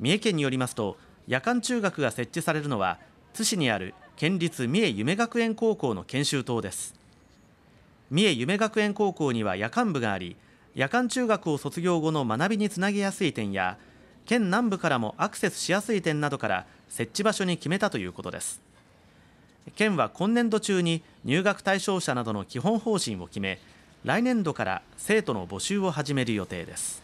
三重県によりますと夜間中学が設置されるのは津市にある県立三重夢学園高校の研修棟です三重夢学園高校には夜間部があり夜間中学を卒業後の学びにつなげやすい点や県南部からもアクセスしやすい点などから設置場所に決めたということです県は今年度中に入学対象者などの基本方針を決め来年度から生徒の募集を始める予定です